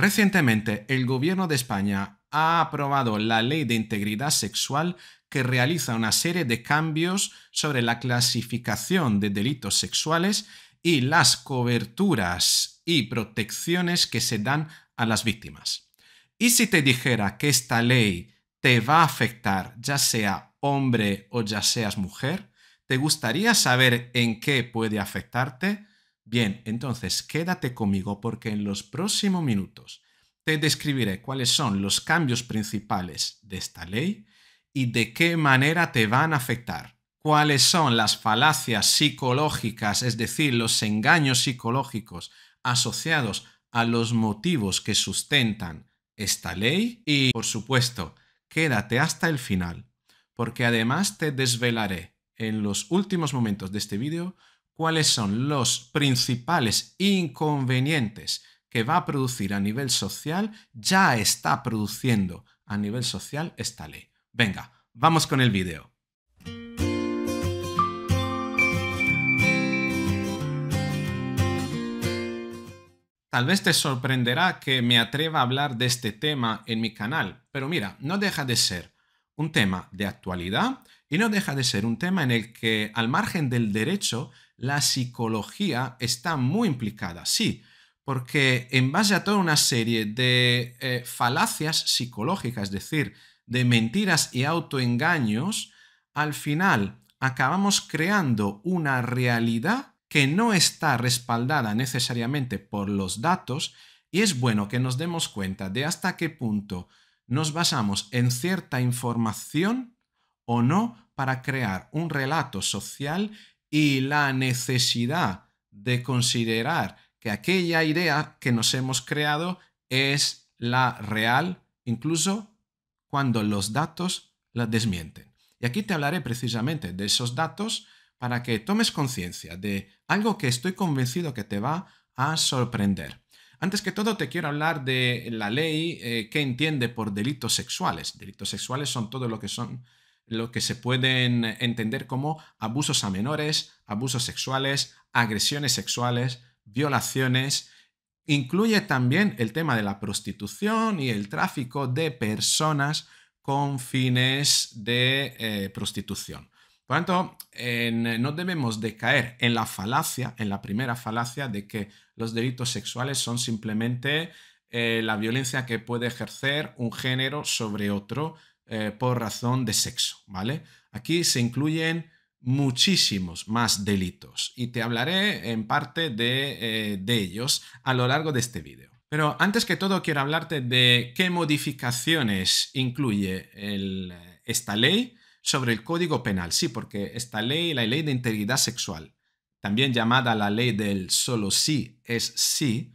Recientemente, el gobierno de España ha aprobado la Ley de Integridad Sexual que realiza una serie de cambios sobre la clasificación de delitos sexuales y las coberturas y protecciones que se dan a las víctimas. ¿Y si te dijera que esta ley te va a afectar ya sea hombre o ya seas mujer? ¿Te gustaría saber en qué puede afectarte? Bien, entonces quédate conmigo porque en los próximos minutos te describiré cuáles son los cambios principales de esta ley y de qué manera te van a afectar. Cuáles son las falacias psicológicas, es decir, los engaños psicológicos asociados a los motivos que sustentan esta ley y, por supuesto, quédate hasta el final, porque además te desvelaré en los últimos momentos de este vídeo cuáles son los principales inconvenientes que va a producir a nivel social, ya está produciendo a nivel social esta ley. Venga, vamos con el vídeo. Tal vez te sorprenderá que me atreva a hablar de este tema en mi canal, pero mira, no deja de ser un tema de actualidad y no deja de ser un tema en el que, al margen del derecho, la psicología está muy implicada, sí, porque en base a toda una serie de eh, falacias psicológicas, es decir, de mentiras y autoengaños, al final acabamos creando una realidad que no está respaldada necesariamente por los datos y es bueno que nos demos cuenta de hasta qué punto nos basamos en cierta información o no para crear un relato social y la necesidad de considerar que aquella idea que nos hemos creado es la real, incluso cuando los datos la desmienten. Y aquí te hablaré precisamente de esos datos para que tomes conciencia de algo que estoy convencido que te va a sorprender. Antes que todo te quiero hablar de la ley eh, que entiende por delitos sexuales. Delitos sexuales son todo lo que son lo que se pueden entender como abusos a menores, abusos sexuales, agresiones sexuales, violaciones. Incluye también el tema de la prostitución y el tráfico de personas con fines de eh, prostitución. Por tanto, no debemos de caer en la falacia, en la primera falacia de que los delitos sexuales son simplemente eh, la violencia que puede ejercer un género sobre otro eh, por razón de sexo, ¿vale? Aquí se incluyen muchísimos más delitos y te hablaré en parte eh, de, ellos a lo largo de este vídeo. Pero antes que todo quiero hablarte de qué modificaciones incluye eh, esta ley sobre el Código Penal. Sí, porque esta ley, la ley de integridad sexual, también llamada la ley del solo sí es sí,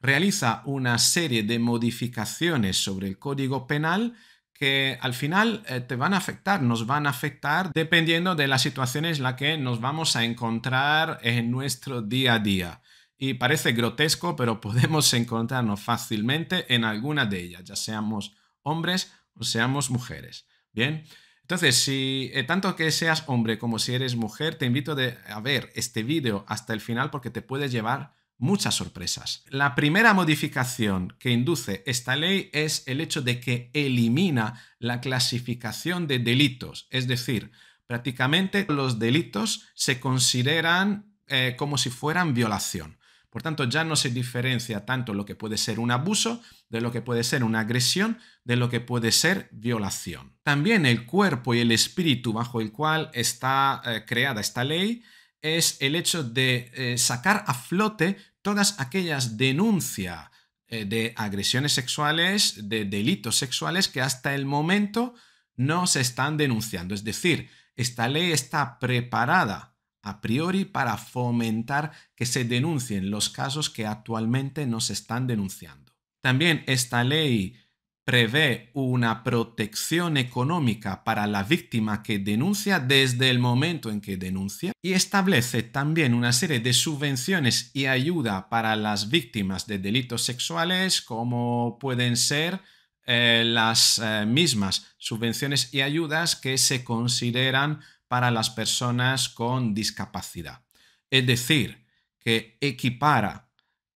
realiza una serie de modificaciones sobre el Código Penal que al final eh, te van a afectar, nos van a afectar dependiendo de las situaciones en las que nos vamos a encontrar en nuestro día a día. Y parece grotesco, pero podemos encontrarnos fácilmente en alguna de ellas, ya seamos hombres o seamos mujeres. Bien, entonces, si eh, tanto que seas hombre como si eres mujer, te invito a ver este vídeo hasta el final porque te puede llevar muchas sorpresas. La primera modificación que induce esta ley es el hecho de que elimina la clasificación de delitos, es decir, prácticamente los delitos se consideran eh, como si fueran violación. Por tanto, ya no se diferencia tanto lo que puede ser un abuso, de lo que puede ser una agresión, de lo que puede ser violación. También el cuerpo y el espíritu bajo el cual está eh, creada esta ley es el hecho de eh, sacar a flote todas aquellas denuncias eh, de agresiones sexuales, de delitos sexuales que hasta el momento no se están denunciando. Es decir, esta ley está preparada a priori para fomentar que se denuncien los casos que actualmente no se están denunciando. También esta ley prevé una protección económica para la víctima que denuncia desde el momento en que denuncia y establece también una serie de subvenciones y ayuda para las víctimas de delitos sexuales como pueden ser eh, las eh, mismas subvenciones y ayudas que se consideran para las personas con discapacidad. Es decir, que equipara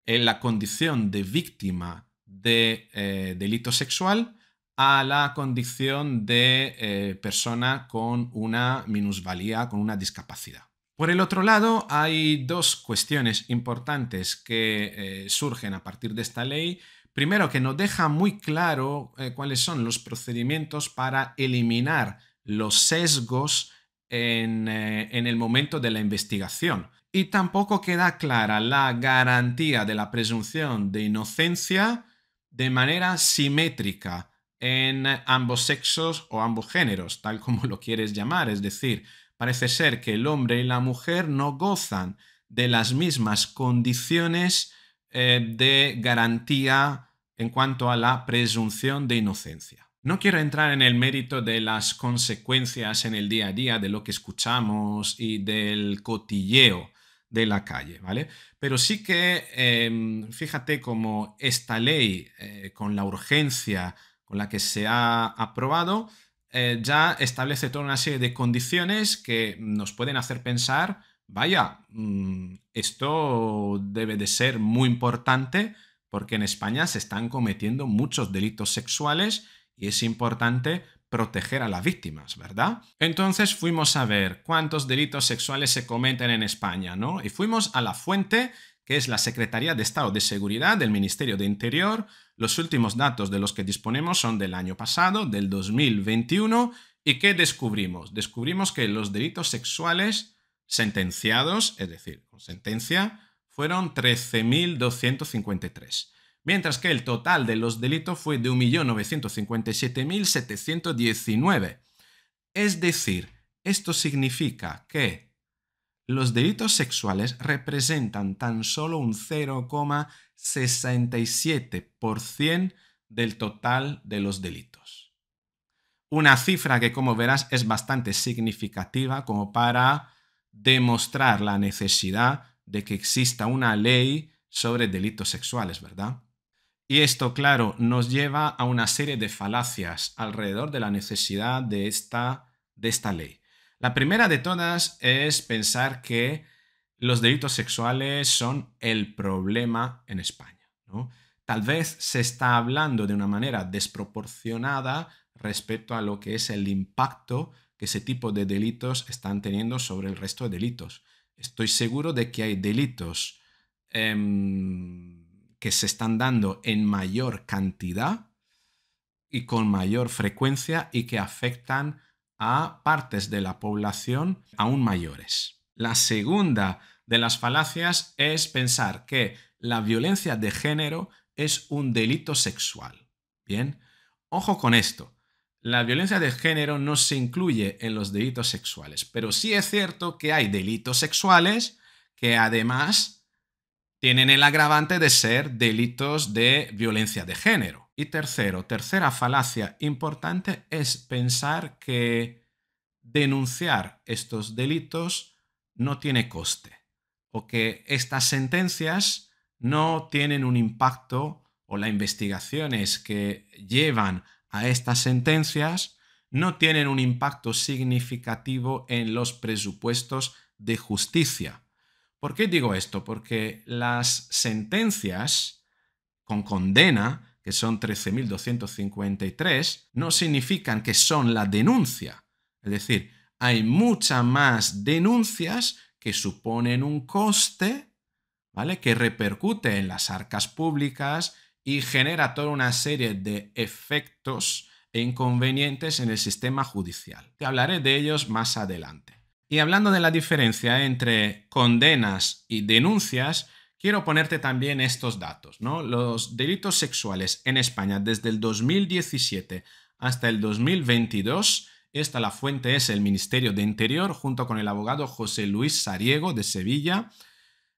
en eh, la condición de víctima de eh, delito sexual a la condición de eh, persona con una minusvalía, con una discapacidad. Por el otro lado, hay dos cuestiones importantes que eh, surgen a partir de esta ley. Primero, que nos deja muy claro cuáles son los procedimientos para eliminar los sesgos en el momento de la investigación. Y tampoco queda clara la garantía de la presunción de inocencia de manera simétrica en ambos sexos o ambos géneros, tal como lo quieres llamar. Es decir, parece ser que el hombre y la mujer no gozan de las mismas condiciones eh, de garantía en cuanto a la presunción de inocencia. No quiero entrar en el mérito de las consecuencias en el día a día de lo que escuchamos y del cotilleo de la calle, ¿vale? Pero sí que em, fíjate como esta ley, eh, con la urgencia con la que se ha aprobado, eh, ya establece toda una serie de condiciones que nos pueden hacer pensar, vaya, mm, esto debe de ser muy importante porque en España se están cometiendo muchos delitos sexuales y es importante proteger a las víctimas, ¿verdad? Entonces fuimos a ver cuántos delitos sexuales se cometen en España, ¿no? Y fuimos a la fuente, que es la Secretaría de Estado de Seguridad del Ministerio de Interior. Los últimos datos de los que disponemos son del año pasado, del 2021. ¿Y qué descubrimos? Descubrimos que los delitos sexuales sentenciados, es decir, con sentencia, fueron 13.253 mientras que el total de los delitos fue de 1.957.719. Es decir, esto significa que los delitos sexuales representan tan solo un 0,67% del total de los delitos. Una cifra que, como verás, es bastante significativa como para demostrar la necesidad de que exista una ley sobre delitos sexuales, ¿verdad? Y esto, claro, nos lleva a una serie de falacias alrededor de la necesidad de esta, de esta ley. La primera de todas es pensar que los delitos sexuales son el problema en España. Tal vez se está hablando de una manera desproporcionada respecto a lo que es el impacto que ese tipo de delitos están teniendo sobre el resto de delitos. Estoy seguro de que hay delitos em, que se están dando en mayor cantidad y con mayor frecuencia y que afectan a partes de la población aún mayores. La segunda de las falacias es pensar que la violencia de género es un delito sexual. Bien, ojo con esto. La violencia de género no se incluye en los delitos sexuales, pero sí es cierto que hay delitos sexuales que además tienen el agravante de ser delitos de violencia de género. Y tercero, tercera falacia importante es pensar que denunciar estos delitos no tiene coste o que estas sentencias no tienen un impacto o las investigaciones que llevan a estas sentencias no tienen un impacto significativo en los presupuestos de justicia. ¿Por qué digo esto? Porque las sentencias con condena, que son 13.253, no significan que son la denuncia. Es decir, hay muchas más denuncias que suponen un coste, ¿vale? Que repercute en las arcas públicas y genera toda una serie de efectos e inconvenientes en el sistema judicial. Te hablaré de ellos más adelante. Y hablando de la diferencia entre condenas y denuncias, quiero ponerte también estos datos, ¿no? Los delitos sexuales en España desde el 2017 hasta el 2022, esta la fuente es el Ministerio de Interior junto con el abogado José Luis Sariego de Sevilla,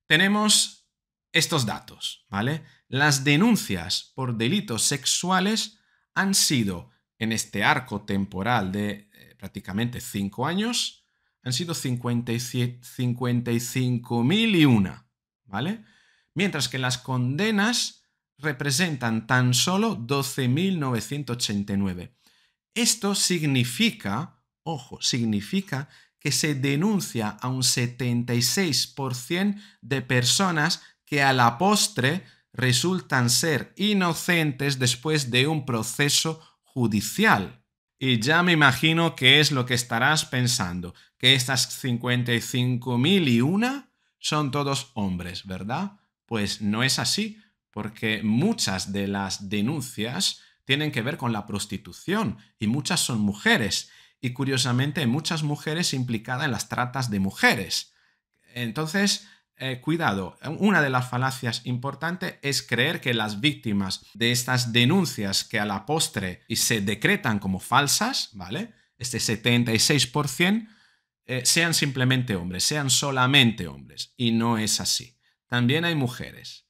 tenemos estos datos, ¿vale? Las denuncias por delitos sexuales han sido en este arco temporal de eh, prácticamente cinco años, han sido 55.001, ¿vale? Mientras que las condenas representan tan solo 12.989. Esto significa, ojo, significa que se denuncia a un 76% de personas que a la postre resultan ser inocentes después de un proceso judicial. Y ya me imagino qué es lo que estarás pensando, que estas 55.001 y una son todos hombres, ¿verdad? Pues no es así, porque muchas de las denuncias tienen que ver con la prostitución y muchas son mujeres. Y curiosamente hay muchas mujeres implicadas en las tratas de mujeres. Entonces, eh, cuidado, una de las falacias importantes es creer que las víctimas de estas denuncias que a la postre y se decretan como falsas, ¿vale? Este 76%, eh, sean simplemente hombres, sean solamente hombres. Y no es así. También hay mujeres.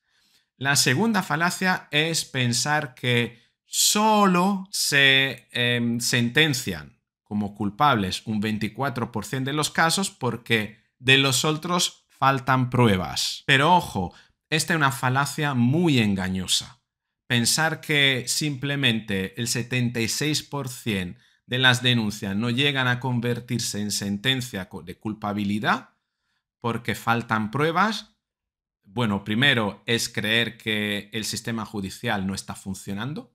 La segunda falacia es pensar que solo se em, sentencian como culpables un 24% de los casos porque de los otros faltan pruebas. Pero ojo, esta es una falacia muy engañosa. Pensar que simplemente el 76% de las denuncias no llegan a convertirse en sentencia de culpabilidad porque faltan pruebas, bueno, primero es creer que el sistema judicial no está funcionando.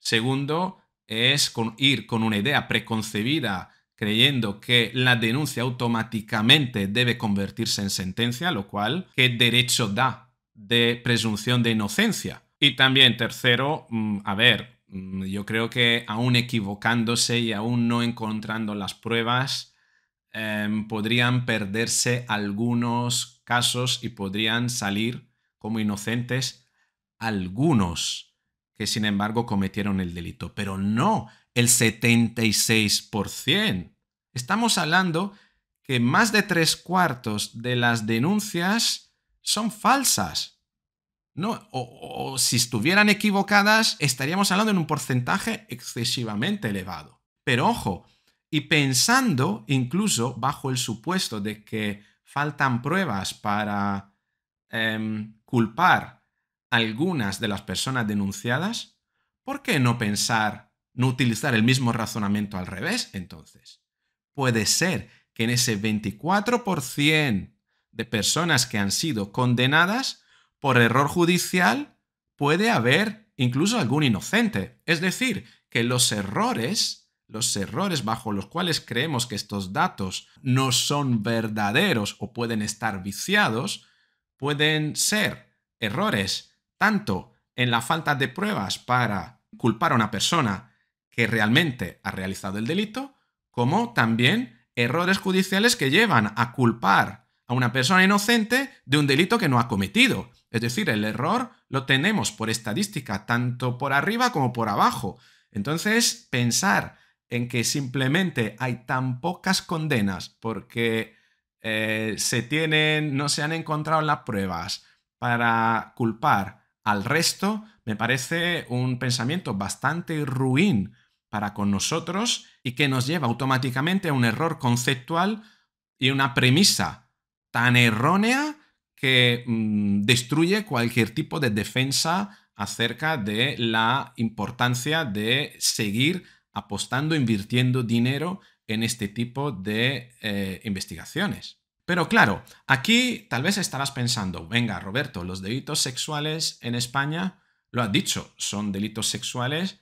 Segundo, es ir con una idea preconcebida creyendo que la denuncia automáticamente debe convertirse en sentencia, lo cual, ¿qué derecho da de presunción de inocencia? Y también, tercero, mm, a ver, mm, yo creo que aún equivocándose y aún no encontrando las pruebas, em, podrían perderse algunos casos y podrían salir como inocentes algunos que sin embargo cometieron el delito, pero no el 76%. Estamos hablando que más de tres cuartos de las denuncias son falsas. No, o, si estuvieran equivocadas, estaríamos hablando en un porcentaje excesivamente elevado. Pero ojo, y pensando incluso bajo el supuesto de que faltan pruebas para em, culpar algunas de las personas denunciadas, ¿por qué no pensar no utilizar el mismo razonamiento al revés, entonces. Puede ser que en ese 24% de personas que han sido condenadas por error judicial puede haber incluso algún inocente. Es decir, que los errores, los errores bajo los cuales creemos que estos datos no son verdaderos o pueden estar viciados, pueden ser errores tanto en la falta de pruebas para culpar a una persona que realmente ha realizado el delito, como también errores judiciales que llevan a culpar a una persona inocente de un delito que no ha cometido. Es decir, el error lo tenemos por estadística, tanto por arriba como por abajo. Entonces, pensar en que simplemente hay tan pocas condenas porque eh, se tienen, no se han encontrado las pruebas para culpar al resto, me parece un pensamiento bastante ruin para con nosotros y que nos lleva automáticamente a un error conceptual y una premisa tan errónea que mm, destruye cualquier tipo de defensa acerca de la importancia de seguir apostando, invirtiendo dinero en este tipo de eh, investigaciones. Pero claro, aquí tal vez estarás pensando, venga Roberto, los delitos sexuales en España, lo has dicho, son delitos sexuales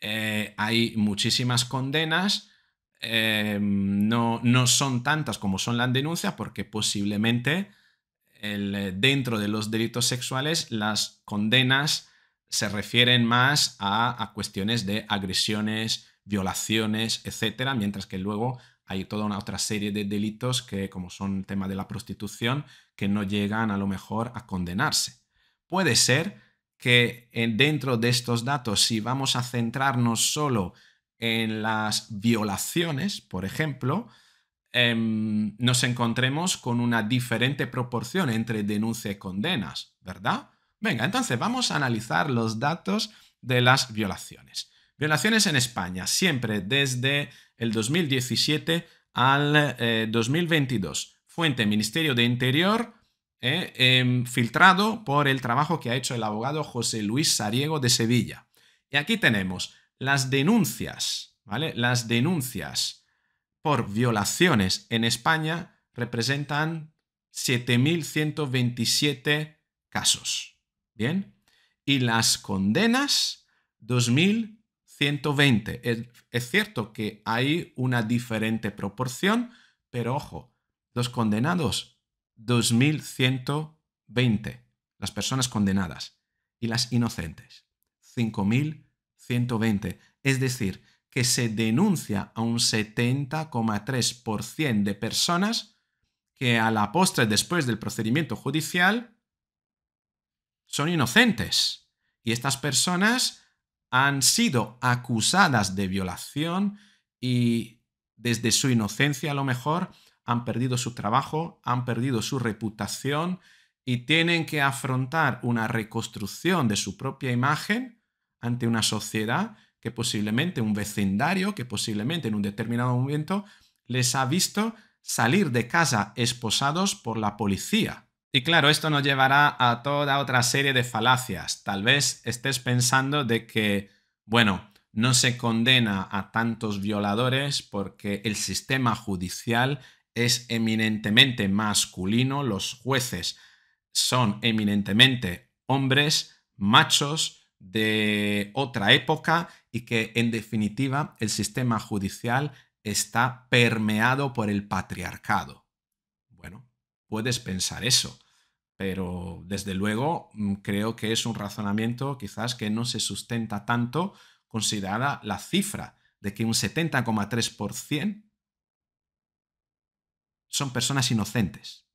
eh, hay muchísimas condenas, eh, no, son tantas como son las denuncias, porque posiblemente eh, dentro de los delitos sexuales las condenas se refieren más a, cuestiones de agresiones, violaciones, etcétera, mientras que luego hay toda una otra serie de delitos que, como son el tema de la prostitución, que no llegan a lo mejor a condenarse. Puede ser que eh, dentro de estos datos, si vamos a centrarnos solo en las violaciones, por ejemplo, em, nos encontremos con una diferente proporción entre denuncia y condenas, ¿verdad? Venga, entonces vamos a analizar los datos de las violaciones. Violaciones en España, siempre desde el 2017 al 2022. Eh, Fuente, Ministerio de Interior, ¿eh? Em, filtrado por el trabajo que ha hecho el abogado José Luis Sariego de Sevilla. Y aquí tenemos las denuncias, ¿vale? Las denuncias por violaciones en España representan 7.127 casos, ¿bien? Y las condenas, 2.120. Es, es cierto que hay una diferente proporción, pero ojo, los condenados 2.120 las personas condenadas y las inocentes 5.120. Es decir, que se denuncia a un 70,3% de personas que a la postre después del procedimiento judicial son inocentes. Y estas personas han sido acusadas de violación y desde su inocencia a lo mejor han perdido su trabajo, han perdido su reputación y tienen que afrontar una reconstrucción de su propia imagen ante una sociedad que posiblemente, un vecindario que posiblemente en un determinado momento les ha visto salir de casa esposados por la policía. Y claro, esto nos llevará a toda otra serie de falacias. Tal vez estés pensando de que, bueno, no se condena a tantos violadores porque el sistema judicial es eminentemente masculino, los jueces son eminentemente hombres, machos, de otra época y que en definitiva el sistema judicial está permeado por el patriarcado. Bueno, puedes pensar eso, pero desde luego mm, creo que es un razonamiento quizás que no se sustenta tanto considerada la cifra de que un 70,3% son personas inocentes,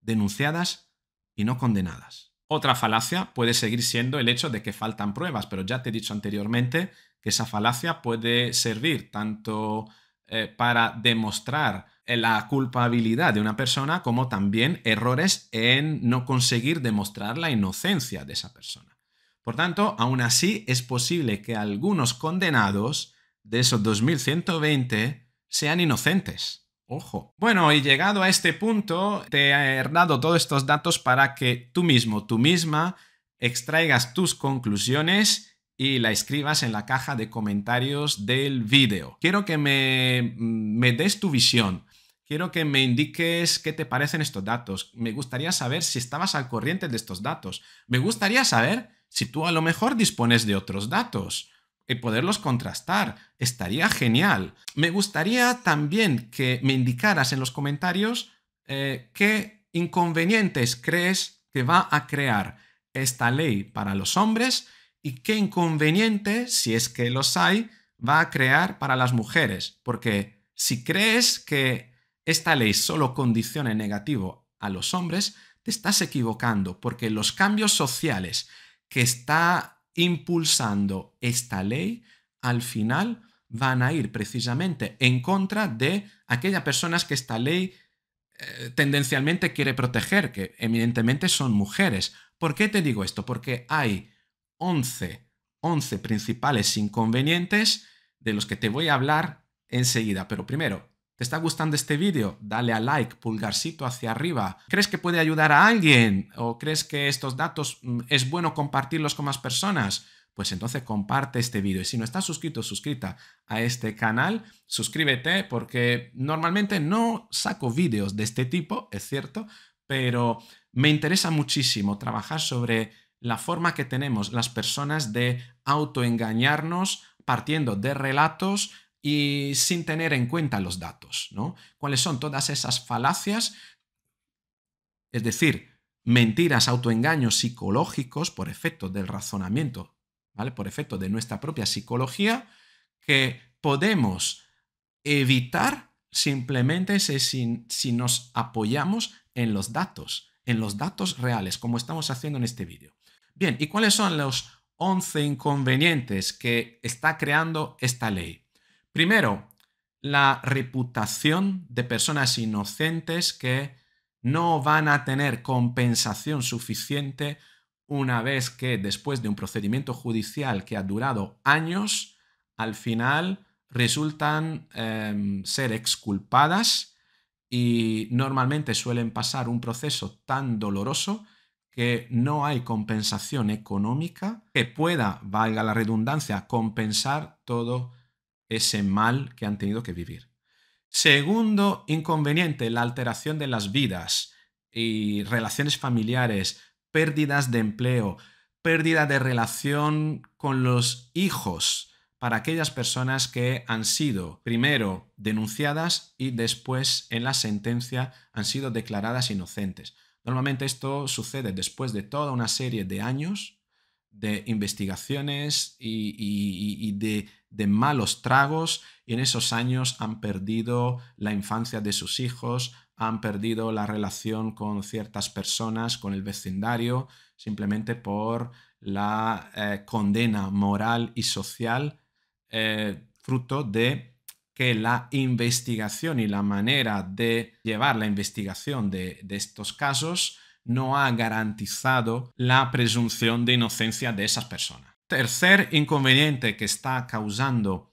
denunciadas y no condenadas. Otra falacia puede seguir siendo el hecho de que faltan pruebas, pero ya te he dicho anteriormente que esa falacia puede servir tanto eh, para demostrar la culpabilidad de una persona como también errores en no conseguir demostrar la inocencia de esa persona. Por tanto, aún así es posible que algunos condenados de esos 2120 sean inocentes. Ojo. Bueno, y llegado a este punto, te he dado todos estos datos para que tú mismo, tú misma, extraigas tus conclusiones y la escribas en la caja de comentarios del vídeo. Quiero que me, me des tu visión. Quiero que me indiques qué te parecen estos datos. Me gustaría saber si estabas al corriente de estos datos. Me gustaría saber si tú a lo mejor dispones de otros datos y poderlos contrastar. Estaría genial. Me gustaría también que me indicaras en los comentarios eh, qué inconvenientes crees que va a crear esta ley para los hombres y qué inconvenientes, si es que los hay, va a crear para las mujeres. Porque si crees que esta ley solo condiciona negativo a los hombres, te estás equivocando, porque los cambios sociales que está impulsando esta ley, al final van a ir precisamente en contra de aquellas personas que esta ley eh, tendencialmente quiere proteger, que evidentemente son mujeres. ¿Por qué te digo esto? Porque hay 11, 11 principales inconvenientes de los que te voy a hablar enseguida. Pero primero, ¿Te está gustando este vídeo? Dale a like, pulgarcito hacia arriba. ¿Crees que puede ayudar a alguien? ¿O crees que estos datos mm, es bueno compartirlos con más personas? Pues entonces comparte este vídeo. Y si no estás suscrito, suscrita a este canal, suscríbete porque normalmente no saco vídeos de este tipo, es cierto, pero me interesa muchísimo trabajar sobre la forma que tenemos las personas de autoengañarnos partiendo de relatos y sin tener en cuenta los datos, ¿no? ¿Cuáles son todas esas falacias? Es decir, mentiras, autoengaños psicológicos por efecto del razonamiento, ¿vale? Por efecto de nuestra propia psicología que podemos evitar simplemente si, si nos apoyamos en los datos, en los datos reales, como estamos haciendo en este vídeo. Bien, ¿y cuáles son los 11 inconvenientes que está creando esta ley? Primero, la reputación de personas inocentes que no van a tener compensación suficiente una vez que después de un procedimiento judicial que ha durado años, al final resultan em, ser exculpadas y normalmente suelen pasar un proceso tan doloroso que no hay compensación económica que pueda, valga la redundancia, compensar todo ese mal que han tenido que vivir. Segundo inconveniente, la alteración de las vidas y relaciones familiares, pérdidas de empleo, pérdida de relación con los hijos para aquellas personas que han sido primero denunciadas y después en la sentencia han sido declaradas inocentes. Normalmente esto sucede después de toda una serie de años de investigaciones y, y de de malos tragos y en esos años han perdido la infancia de sus hijos, han perdido la relación con ciertas personas, con el vecindario, simplemente por la eh, condena moral y social, eh, fruto de que la investigación y la manera de llevar la investigación de estos casos no ha garantizado la presunción de inocencia de esas personas tercer inconveniente que está causando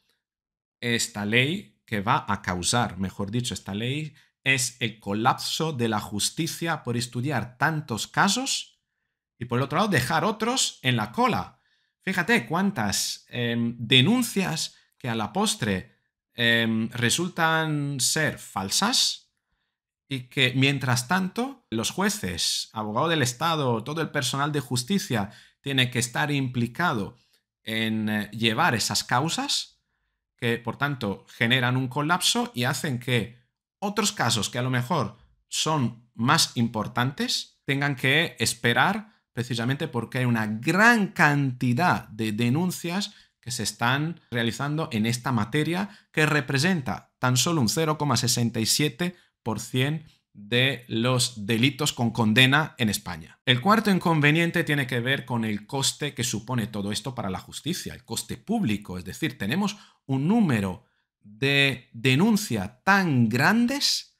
esta ley, que va a causar, mejor dicho, esta ley, es el colapso de la justicia por estudiar tantos casos y por otro lado dejar otros en la cola. Fíjate cuántas em, denuncias que a la postre em, resultan ser falsas y que mientras tanto los jueces, abogados del Estado, todo el personal de justicia tiene que estar implicado en eh, llevar esas causas que, por tanto, generan un colapso y hacen que otros casos que a lo mejor son más importantes tengan que esperar precisamente porque hay una gran cantidad de denuncias que se están realizando en esta materia que representa tan solo un 0,67% de los delitos con condena en España. El cuarto inconveniente tiene que ver con el coste que supone todo esto para la justicia, el coste público, es decir, tenemos un número de denuncia tan grandes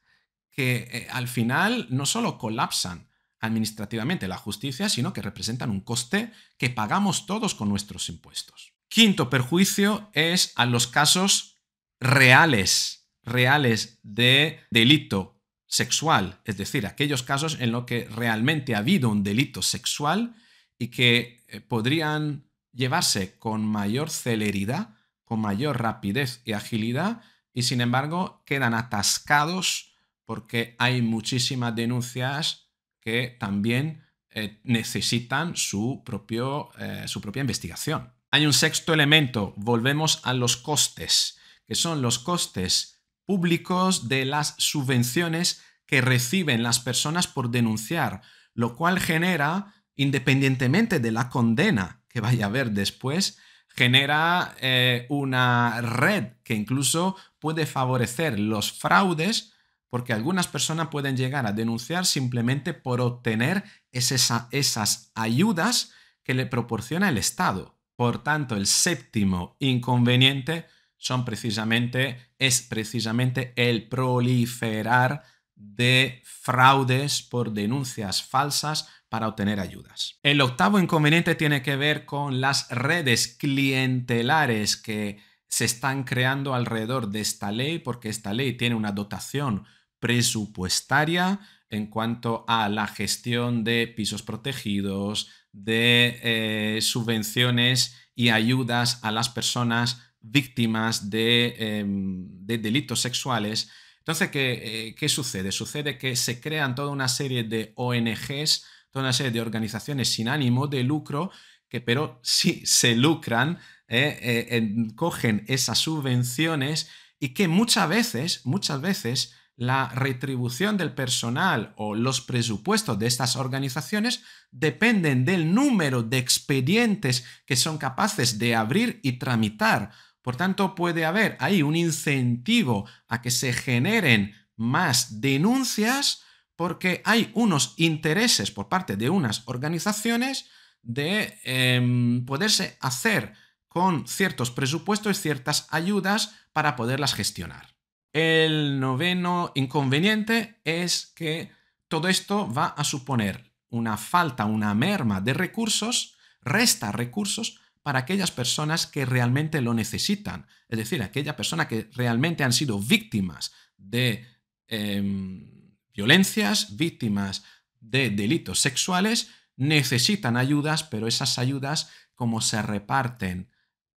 que eh, al final no solo colapsan administrativamente la justicia, sino que representan un coste que pagamos todos con nuestros impuestos. Quinto perjuicio es a los casos reales, reales de delito sexual, es decir, aquellos casos en los que realmente ha habido un delito sexual y que eh, podrían llevarse con mayor celeridad, con mayor rapidez y agilidad, y sin embargo quedan atascados porque hay muchísimas denuncias que también eh, necesitan su, propio, eh, su propia investigación. Hay un sexto elemento, volvemos a los costes, que son los costes públicos, de las subvenciones que reciben las personas por denunciar, lo cual genera, independientemente de la condena que vaya a haber después, genera eh, una red que incluso puede favorecer los fraudes porque algunas personas pueden llegar a denunciar simplemente por obtener esas ayudas que le proporciona el Estado. Por tanto, el séptimo inconveniente son precisamente, es precisamente el proliferar de fraudes por denuncias falsas para obtener ayudas. El octavo inconveniente tiene que ver con las redes clientelares que se están creando alrededor de esta ley, porque esta ley tiene una dotación presupuestaria en cuanto a la gestión de pisos protegidos, de eh, subvenciones y ayudas a las personas víctimas em, de, delitos sexuales. Entonces, ¿qué, eh, ¿qué, sucede? Sucede que se crean toda una serie de ONGs, toda una serie de organizaciones sin ánimo de lucro, que pero sí se lucran, eh, eh, cogen esas subvenciones y que muchas veces, muchas veces, la retribución del personal o los presupuestos de estas organizaciones dependen del número de expedientes que son capaces de abrir y tramitar por tanto, puede haber ahí un incentivo a que se generen más denuncias porque hay unos intereses por parte de unas organizaciones de em, poderse hacer con ciertos presupuestos y ciertas ayudas para poderlas gestionar. El noveno inconveniente es que todo esto va a suponer una falta, una merma de recursos, resta recursos para aquellas personas que realmente lo necesitan, es decir, aquella persona que realmente han sido víctimas de em, violencias, víctimas de delitos sexuales, necesitan ayudas, pero esas ayudas, como se reparten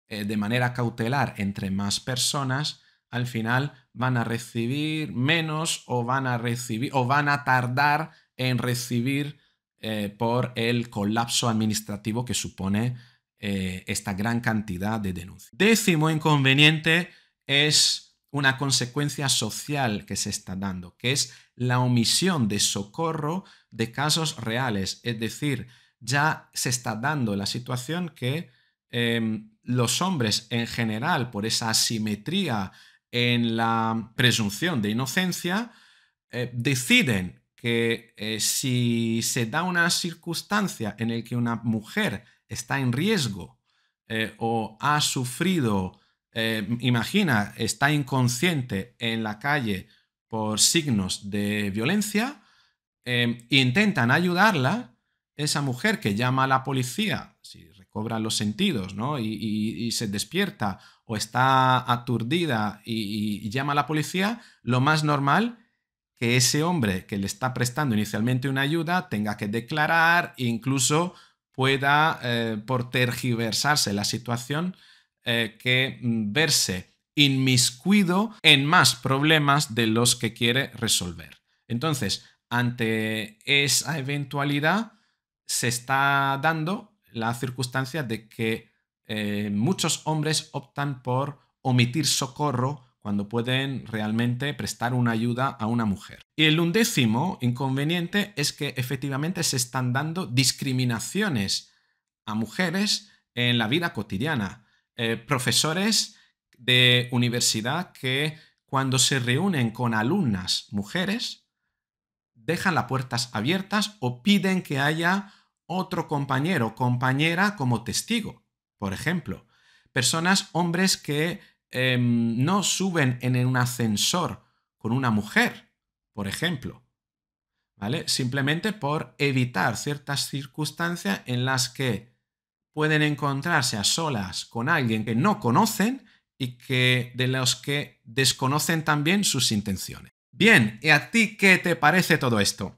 eh, de manera cautelar entre más personas, al final van a recibir menos o van a recibir o van a tardar en recibir eh, por el colapso administrativo que supone eh, esta gran cantidad de denuncias. Décimo inconveniente es una consecuencia social que se está dando, que es la omisión de socorro de casos reales. Es decir, ya se está dando la situación que em, los hombres en general, por esa asimetría en la presunción de inocencia, eh, deciden que eh, si se da una circunstancia en la que una mujer está en riesgo eh, o ha sufrido, eh, imagina, está inconsciente en la calle por signos de violencia, em, intentan ayudarla, esa mujer que llama a la policía, si recobra los sentidos ¿no? y, se despierta o está aturdida y, y llama a la policía, lo más normal que ese hombre que le está prestando inicialmente una ayuda tenga que declarar, incluso pueda, eh, por tergiversarse la situación, eh, que mm, verse inmiscuido en más problemas de los que quiere resolver. Entonces, ante esa eventualidad, se está dando la circunstancia de que eh, muchos hombres optan por omitir socorro cuando pueden realmente prestar una ayuda a una mujer. Y el undécimo inconveniente es que efectivamente se están dando discriminaciones a mujeres en la vida cotidiana. Eh, profesores de universidad que cuando se reúnen con alumnas mujeres, dejan las puertas abiertas o piden que haya otro compañero o compañera como testigo, por ejemplo. Personas, hombres que Em, no suben en un ascensor con una mujer, por ejemplo. ¿Vale? Simplemente por evitar ciertas circunstancias en las que pueden encontrarse a solas con alguien que no conocen y que de los que desconocen también sus intenciones. Bien, ¿y a ti qué te parece todo esto?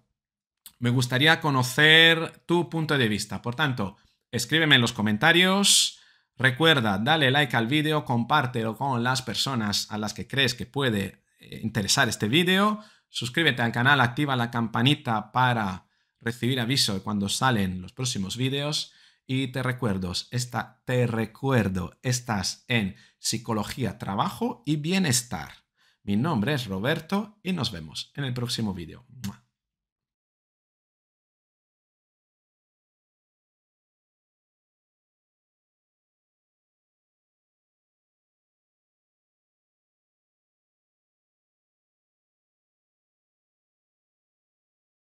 Me gustaría conocer tu punto de vista. Por tanto, escríbeme en los comentarios, Recuerda, dale like al vídeo, compártelo con las personas a las que crees que puede eh, interesar este vídeo, suscríbete al canal, activa la campanita para recibir aviso de cuando salen los próximos vídeos y te recuerdo, esta, te recuerdo, estás en Psicología, Trabajo y Bienestar. Mi nombre es Roberto y nos vemos en el próximo vídeo.